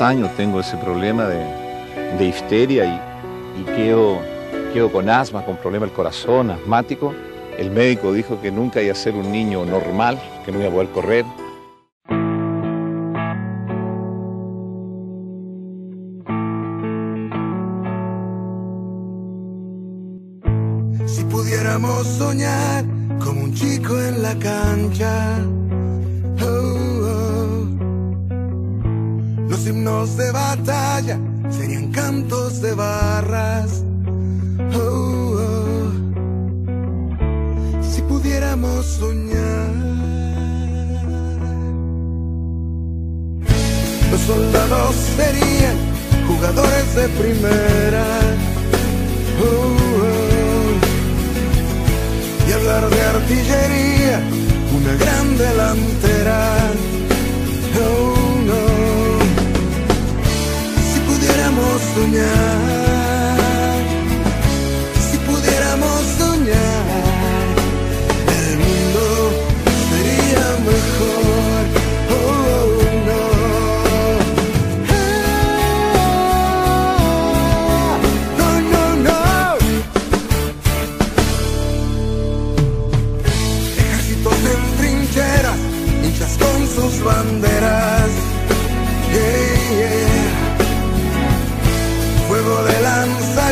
años tengo ese problema de, de histeria y, quedo, quedo, con asma, con problema del corazón, asmático. El médico dijo que nunca iba a ser un niño normal, que no iba a poder correr. Si pudiéramos soñar como un chico en la cancha himnos de batalla serían cantos de barras. Oh, oh. Si pudiéramos soñar. Los soldados serían jugadores de primera. Oh, banderas. Fuego de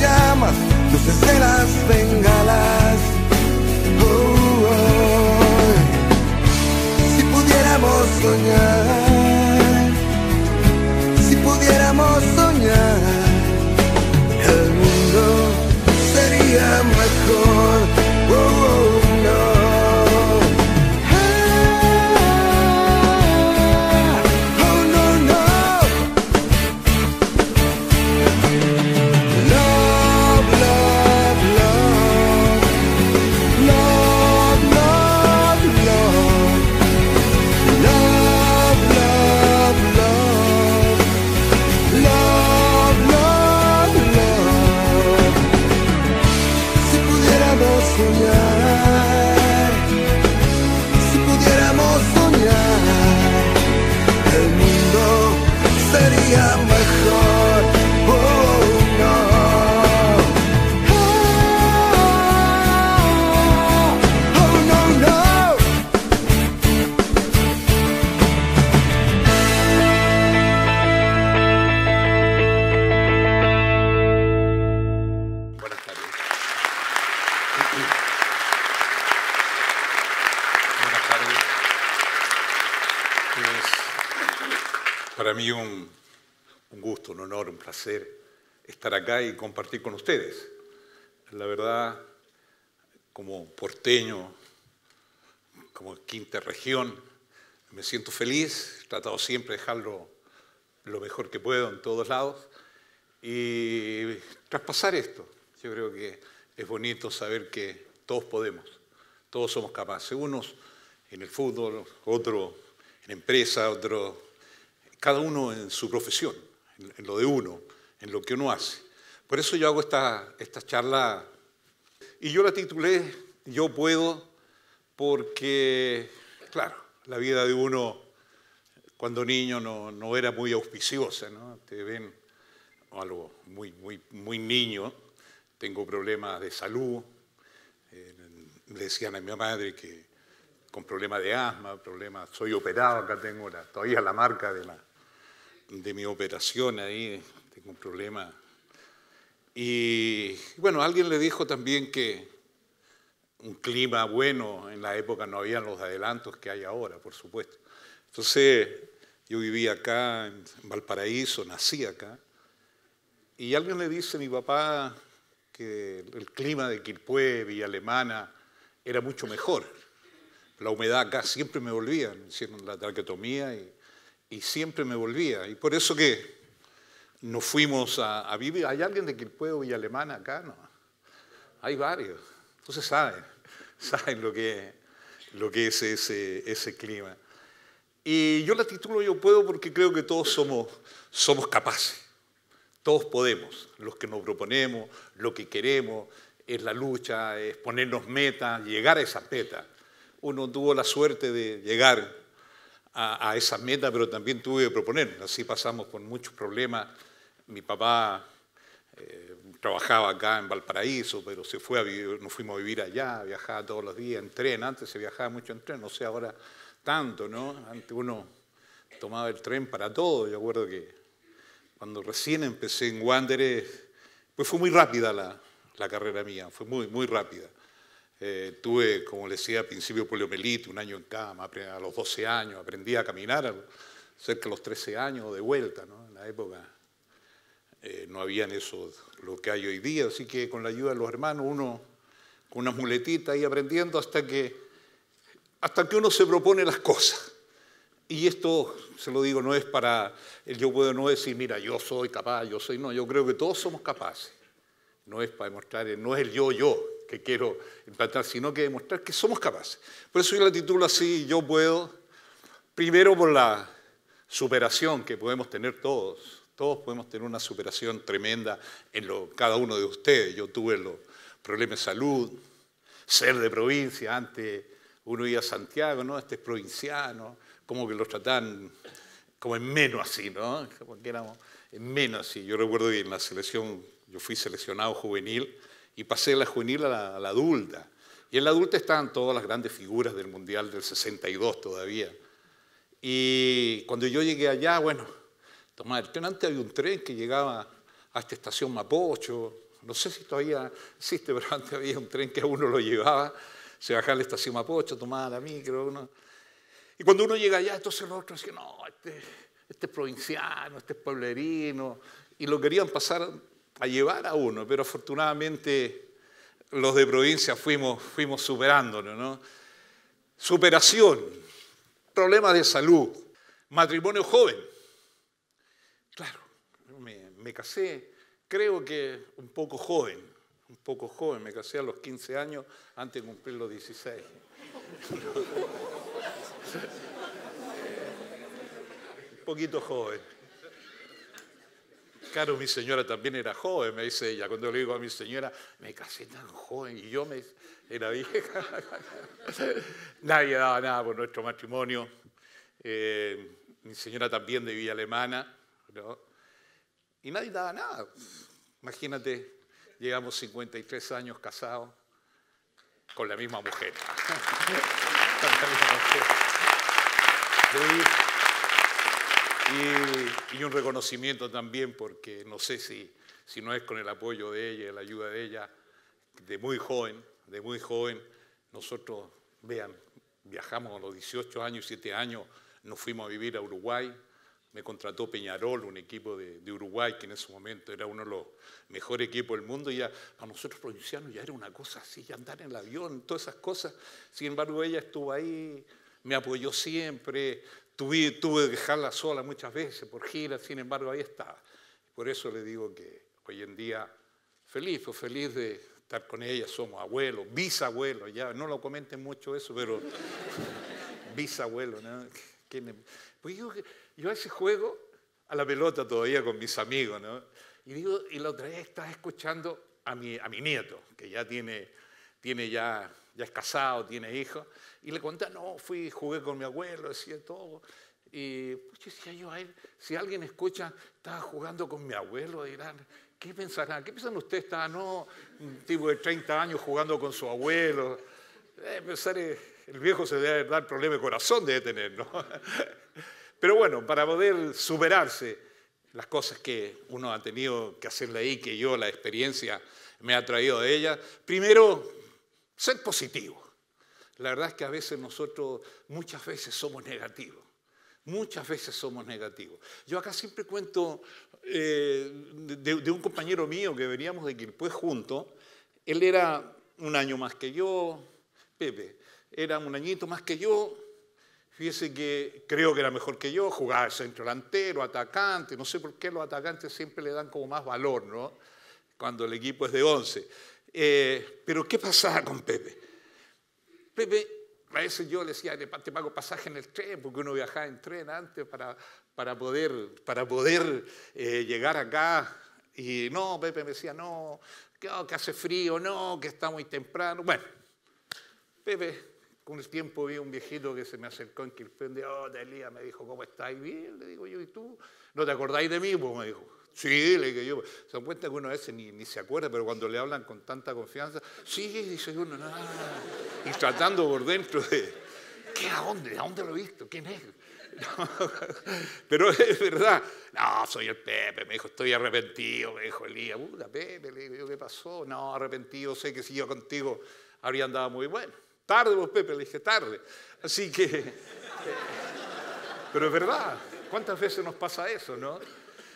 llamas, luces de las bengalas. Oh, oh. Si pudiéramos soñar. un placer estar acá y compartir con ustedes. La verdad, como porteño, como quinta región, me siento feliz, he tratado siempre de dejarlo lo mejor que puedo en todos lados y traspasar esto. Yo creo que es bonito saber que todos podemos, todos somos capaces, unos en el fútbol, otros en empresa, otro cada uno en su profesión en, lo de uno, en lo que uno hace. Por eso yo hago esta, esta charla y yo la titulé Yo puedo porque, claro, la vida de uno cuando niño no, era muy auspiciosa, ¿no? Te ven algo muy, muy, muy niño, tengo problemas de salud, eh, decían a mi madre que con problemas de asma, problemas, soy operado, acá tengo la, todavía la marca de la, de mi operación ahí, tengo un problema. Y bueno, alguien le dijo también que un clima bueno en la época no había los adelantos que hay ahora, por supuesto. Entonces, yo vivía acá en Valparaíso, nací acá, y alguien le dice a mi papá que el clima de Quilpué, y Alemana, era mucho mejor. La humedad acá siempre me volvía, me hicieron la traqueotomía y y siempre me volvía. Y por eso que nos fuimos a, vivir. ¿Hay alguien de Quilpueo y Alemana acá? No. Hay varios. Entonces saben, saben lo que, lo que es ese, ese clima. Y yo la titulo Yo puedo porque creo que todos somos, somos capaces. Todos podemos. Los que nos proponemos, lo que queremos, es la lucha, es ponernos metas, llegar a esa meta Uno tuvo la suerte de llegar a, esa esas pero también tuve que proponer. Así pasamos por muchos problemas. Mi papá eh, trabajaba acá en Valparaíso, pero se fue nos fuimos a vivir allá, viajaba todos los días en tren. Antes se viajaba mucho en tren, no sé ahora tanto, ¿no? Antes uno tomaba el tren para todo. Yo acuerdo que cuando recién empecé en Wanderers, pues fue muy rápida la, la carrera mía, fue muy, muy rápida. Eh, tuve, como les decía al principio, poliomielitis, un año en cama, a los 12 años, aprendí a caminar cerca de los 13 años de vuelta, ¿no? En la época eh, no habían eso, lo que hay hoy día, así que con la ayuda de los hermanos uno con una muletita y aprendiendo hasta que, hasta que uno se propone las cosas. Y esto, se lo digo, no es para, el yo puedo no decir, mira, yo soy capaz, yo soy, no, yo creo que todos somos capaces. No es para demostrar, no es el yo, yo, que quiero implantar, sino que demostrar que somos capaces. Por eso yo la titulo así, yo puedo, primero por la superación que podemos tener todos. Todos podemos tener una superación tremenda en lo, cada uno de ustedes. Yo tuve los problemas de salud, ser de provincia, antes uno iba a Santiago, ¿no? Este es provinciano, como que lo tratan como en menos así, ¿no? que éramos en menos así. Yo recuerdo que en la selección, yo fui seleccionado juvenil, y pasé de la juvenil a la, adulta. Y en la adulta estaban todas las grandes figuras del Mundial del 62 todavía. Y cuando yo llegué allá, bueno, tomá, el tren. Antes había un tren que llegaba a esta estación Mapocho. No sé si todavía existe, pero antes había un tren que a uno lo llevaba. Se bajaba a la estación Mapocho, tomaba la micro. Y cuando uno llega allá, entonces los otros decían, no, este, este provinciano, este es pueblerino. Y lo querían pasar a llevar a uno, pero afortunadamente los de provincia fuimos, fuimos ¿no? Superación, problemas de salud, matrimonio joven. Claro, me, me casé, creo que un poco joven, un poco joven, me casé a los 15 años antes de cumplir los 16. un poquito joven caro, mi señora también era joven, me dice ella. Cuando le digo a mi señora, me casé tan joven y yo me, era vieja. Nadie daba nada por nuestro matrimonio. Eh, mi señora también vivía Alemana. Y nadie daba nada. Imagínate, llegamos 53 años casados con la misma mujer. con la misma mujer. Y, un reconocimiento también, porque no sé si, si no es con el apoyo de ella, la ayuda de ella, de muy joven, de muy joven, nosotros, vean, viajamos a los 18 años, 7 años, nos fuimos a vivir a Uruguay, me contrató Peñarol, un equipo de, Uruguay que en ese momento era uno de los mejores equipos del mundo, y ya para nosotros provincianos ya era una cosa así, ya andar en el avión, todas esas cosas. Sin embargo, ella estuvo ahí, me apoyó siempre, Tuve, tuve que dejarla sola muchas veces por giras, sin embargo, ahí estaba. Por eso le digo que hoy en día feliz, o feliz de estar con ella, somos abuelos, bisabuelos, ya no lo comenten mucho eso, pero bisabuelos, ¿no? Pues yo, yo ese juego a la pelota todavía con mis amigos, ¿no? Y digo, y la otra vez estaba escuchando a mi, a mi nieto, que ya tiene, tiene ya ya es casado, tiene hijos, y le contaba, no, fui, jugué con mi abuelo, decía todo. Y pues decía yo si alguien escucha, estaba jugando con mi abuelo, dirán, ¿qué pensarán? ¿Qué piensan ustedes? Estaba, no, un tipo de 30 años jugando con su abuelo. Eh, pensar, pues, el viejo se debe dar problema de corazón, debe tener, ¿no? Pero bueno, para poder superarse las cosas que uno ha tenido que hacerle ahí, que yo la experiencia me ha traído de ella, primero ser positivo. La verdad es que a veces nosotros, muchas veces somos negativos. Muchas veces somos negativos. Yo acá siempre cuento eh, de, un compañero mío que veníamos de Quilpué junto. Él era un año más que yo, Pepe, era un añito más que yo. Fíjese que creo que era mejor que yo, jugaba centro delantero, atacante, no sé por qué los atacantes siempre le dan como más valor, ¿no? Cuando el equipo es de 11. Eh, pero ¿qué pasaba con Pepe? Pepe, a veces yo le decía, te pago pasaje en el tren, porque uno viajaba en tren antes para, poder, para poder eh, llegar acá. Y no, Pepe me decía, no, oh, que, hace frío, no, que está muy temprano. Bueno, Pepe con el tiempo vi un viejito que se me acercó en Quilpende, de, oh, Elías, me dijo, ¿cómo estáis? Bien, le digo yo, ¿y tú? ¿No te acordáis de mí? Pues me dijo, Sí, le dije yo. Se dan cuenta que uno a veces ni, se acuerda, pero cuando le hablan con tanta confianza, sí, dice uno, no, Y tratando por dentro de, ¿qué, a dónde, a dónde lo he visto? ¿Quién es? pero es verdad. No, soy el Pepe, me dijo, estoy arrepentido, me dijo Elías. Puta, Pepe, le digo, ¿qué pasó? No, arrepentido, sé que si yo contigo habría andado muy bueno. Tarde vos, Pepe, le dije, tarde. Así que... Pero es verdad, ¿cuántas veces nos pasa eso, no?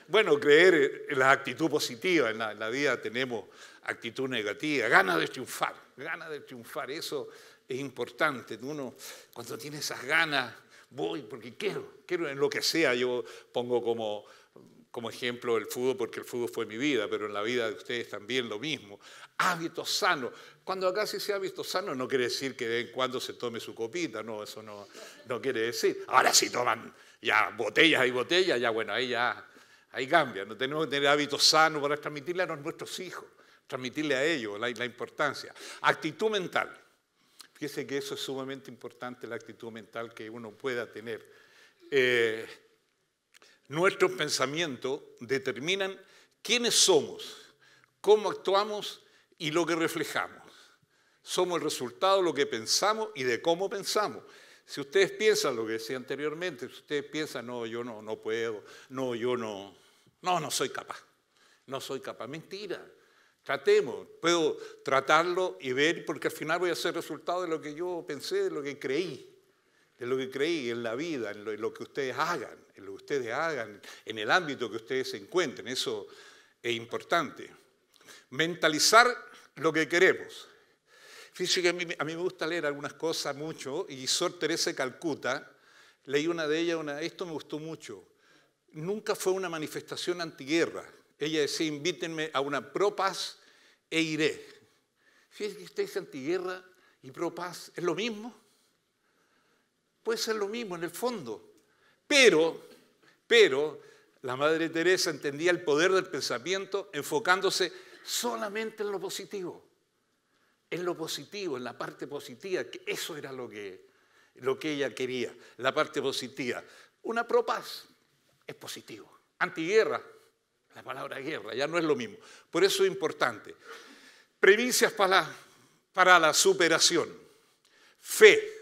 Bueno, creer en la actitud positiva, en la, vida tenemos actitud negativa, ganas de triunfar, ganas de triunfar, eso es importante. Uno cuando tiene esas ganas, voy porque quiero, quiero en lo que sea, yo pongo como como ejemplo el fútbol, porque el fútbol fue mi vida, pero en la vida de ustedes también lo mismo. Hábitos sanos. Cuando acá se ha hábitos sanos, no quiere decir que de vez en cuando se tome su copita, no, eso no, no quiere decir. Ahora si toman ya botellas y botellas, ya bueno, ahí ya Ahí cambia, no tenemos que tener hábitos sanos para transmitirle a nuestros hijos, transmitirle a ellos la, importancia. Actitud mental. Fíjese que eso es sumamente importante, la actitud mental que uno pueda tener. Eh, nuestros pensamientos determinan quiénes somos, cómo actuamos y lo que reflejamos. Somos el resultado de lo que pensamos y de cómo pensamos. Si ustedes piensan lo que decía anteriormente, si ustedes piensan, no, yo no, no puedo, no, yo no, no, no soy capaz, no soy capaz, mentira. Tratemos, puedo tratarlo y ver, porque al final voy a ser resultado de lo que yo pensé, de lo que creí, de lo que creí en la vida, en lo, en lo que ustedes hagan, en lo que ustedes hagan, en el ámbito que ustedes se encuentren. Eso es importante. Mentalizar lo que queremos. Fíjense que a mí, me gusta leer algunas cosas mucho y Sor Teresa de Calcuta, leí una de ellas, una esto me gustó mucho. Nunca fue una manifestación antiguerra. Ella decía, invítenme a una pro e iré. Fíjense que usted dice antiguerra y pro ¿es lo mismo? Puede ser lo mismo en el fondo. Pero, pero, la Madre Teresa entendía el poder del pensamiento enfocándose solamente en lo positivo en lo positivo, en la parte positiva, que eso era lo que, lo que ella quería, la parte positiva. Una propaz es positivo. Antiguerra, la palabra guerra, ya no es lo mismo. Por eso es importante. Previncias para la, para la superación. Fe,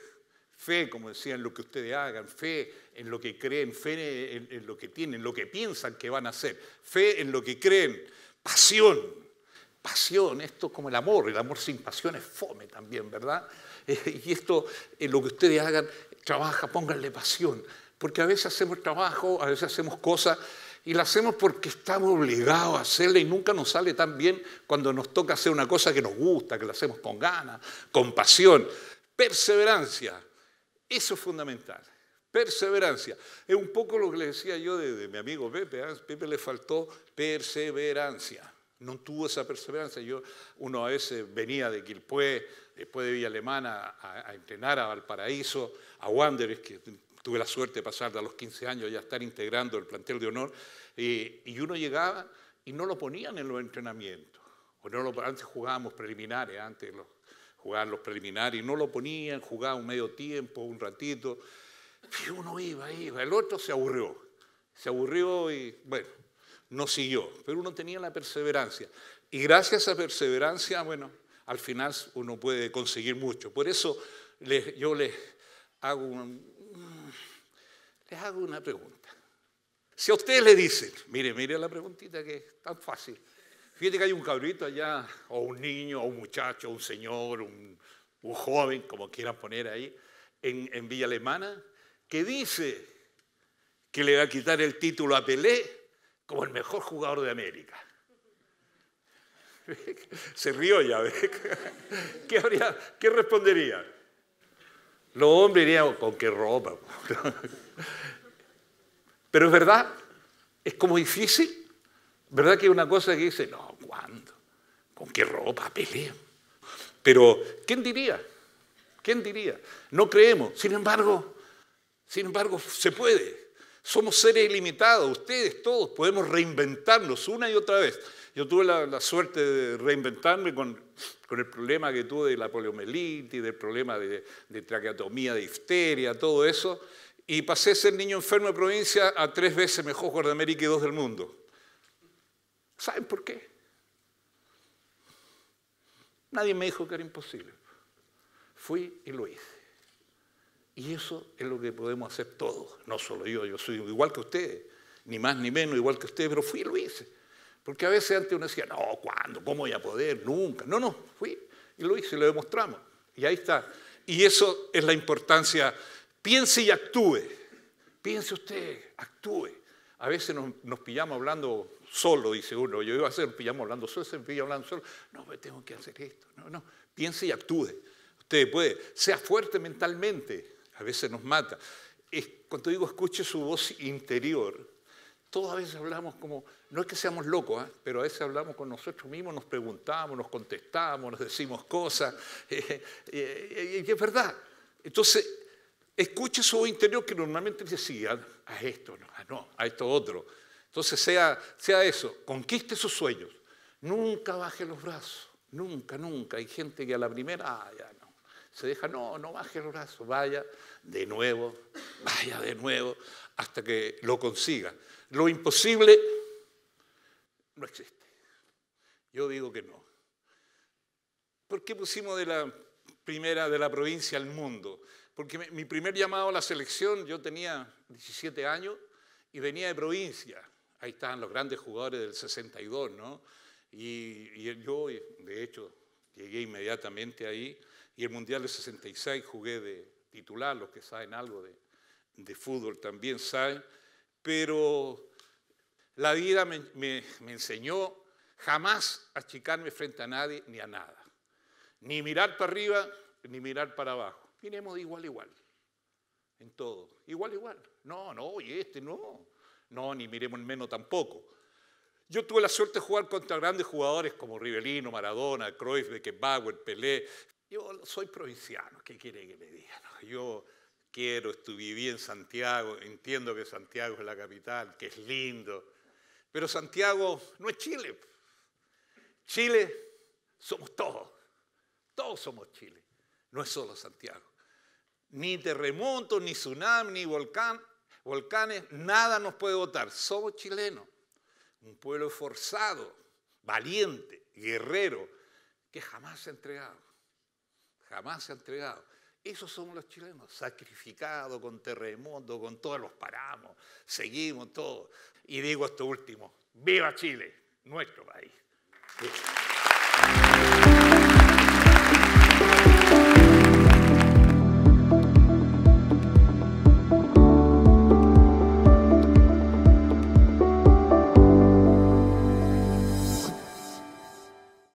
fe, como decía, lo que ustedes hagan, fe en lo que creen, fe en, en lo que tienen, lo que piensan que van a hacer, fe en lo que creen, pasión, pasión, esto es como el amor, el amor sin pasión es fome también, ¿verdad? Eh, y esto, eh, lo que ustedes hagan, trabaja, pónganle pasión, porque a veces hacemos trabajo, a veces hacemos cosas y la hacemos porque estamos obligados a hacerla y nunca nos sale tan bien cuando nos toca hacer una cosa que nos gusta, que la hacemos con ganas, con pasión. Perseverancia, eso es fundamental. Perseverancia. Es un poco lo que le decía yo de, mi amigo Pepe. A ¿eh? Pepe le faltó perseverancia. No tuvo esa perseverancia. Yo, uno a veces venía de Quilpué, después de Villa Alemana, a, entrenar a Valparaíso, a Wanderers, que tuve la suerte de pasar de a los 15 años ya estar integrando el plantel de honor, eh, y, uno llegaba y no lo ponían en los entrenamientos. O no lo, antes jugábamos preliminares, antes los, jugaban los preliminares, y no lo ponían, jugaba un medio tiempo, un ratito. Y uno iba, iba, el otro se aburrió. Se aburrió y bueno, no siguió, pero uno tenía la perseverancia. Y gracias a esa perseverancia, bueno, al final uno puede conseguir mucho. Por eso yo mm, les hago, una pregunta. Si a ustedes le dicen, mire, mire la preguntita que es tan fácil. Fíjate que hay un cabrito allá, o un niño, o un muchacho, o un señor, un, un joven, como quieran poner ahí, en Villa Alemana, que dice que le va a quitar el título a Pelé como el mejor jugador de América. Se rió ya, ¿Qué, ¿Qué respondería? Los hombres dirían, ¿con qué ropa? Pero es verdad, es como difícil. ¿Verdad que hay una cosa que dice, no, ¿cuándo? ¿Con qué ropa pelea? Pero, ¿quién diría? ¿Quién diría? No creemos. Sin embargo, sin embargo, se puede. Somos seres ilimitados, ustedes todos podemos reinventarnos una y otra vez. Yo tuve la, suerte de reinventarme con, el problema que tuve de la poliomielitis, del problema de, de de difteria, todo eso. Y pasé a ser niño enfermo de provincia a tres veces mejor guardamérica de América y dos del mundo. ¿Saben por qué? Nadie me dijo que era imposible. Fui y lo hice. Y eso es lo que podemos hacer todos, no solo yo, yo soy igual que ustedes, ni más ni menos igual que ustedes, pero fui y lo hice. Porque a veces antes uno decía, no, ¿cuándo? ¿Cómo voy a poder? Nunca. No, no, fui y lo hice y lo demostramos. Y ahí está. Y eso es la importancia. Piense y actúe. Piense usted, actúe. A veces nos, pillamos hablando solo, dice uno. Yo iba a hacer, pillamos hablando solo, se pilla hablando solo. No, me tengo que hacer esto. No, no. Piense y actúe. Usted puede. Sea fuerte mentalmente a veces nos mata. Es, cuando digo escuche su voz interior, todas veces hablamos como, no es que seamos locos, ¿eh? pero a veces hablamos con nosotros mismos, nos preguntamos, nos contestamos, nos decimos cosas, eh, eh, y es verdad. Entonces, escuche su voz interior que normalmente decía, a esto, no, a no, a esto otro. Entonces, sea, sea eso, conquiste sus sueños, nunca baje los brazos, nunca, nunca. Hay gente que a la primera, ah, ya no se deja, no, no baje el brazo, vaya de nuevo, vaya de nuevo, hasta que lo consiga. Lo imposible no existe. Yo digo que no. ¿Por qué pusimos de la primera de la provincia al mundo? Porque mi primer llamado a la selección, yo tenía 17 años y venía de provincia. Ahí estaban los grandes jugadores del 62, ¿no? Y, y yo, de hecho, llegué inmediatamente ahí y el Mundial de 66 jugué de titular, los que saben algo de, fútbol también saben, pero la vida me, enseñó jamás achicarme frente a nadie ni a nada, ni mirar para arriba ni mirar para abajo. Miremos de igual a igual, en todo, igual a igual. No, no, y este no, no, ni miremos en menos tampoco. Yo tuve la suerte de jugar contra grandes jugadores como Rivelino, Maradona, Cruyff, Beckenbauer, Pelé, yo soy provinciano, ¿qué quiere que me diga? yo quiero, viví en Santiago, entiendo que Santiago es la capital, que es lindo, pero Santiago no es Chile. Chile somos todos, todos somos Chile, no es solo Santiago. Ni terremotos, ni tsunami, ni volcanes, nada nos puede votar. Somos chilenos, un pueblo forzado, valiente, guerrero, que jamás se ha entregado jamás se ha entregado. Esos somos los chilenos, sacrificados con terremoto, con todos los paramos, seguimos todos. Y digo esto último, viva Chile, nuestro país.